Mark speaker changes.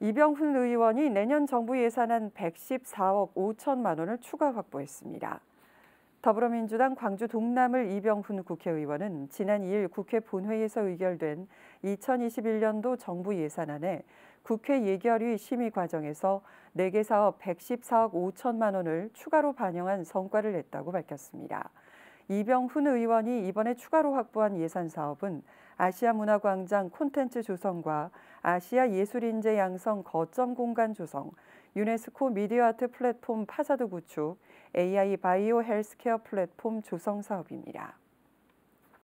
Speaker 1: 이병훈 의원이 내년 정부 예산안 114억 5천만 원을 추가 확보했습니다. 더불어민주당 광주 동남을 이병훈 국회의원은 지난 2일 국회 본회의에서 의결된 2021년도 정부 예산안에 국회 예결위 심의 과정에서 4개 사업 114억 5천만 원을 추가로 반영한 성과를 냈다고 밝혔습니다. 이병훈 의원이 이번에 추가로 확보한 예산 사업은 아시아 문화광장 콘텐츠 조성과 아시아 예술인재 양성 거점 공간 조성, 유네스코 미디어 아트 플랫폼 파사드 구축, AI 바이오 헬스케어 플랫폼 조성 사업입니다.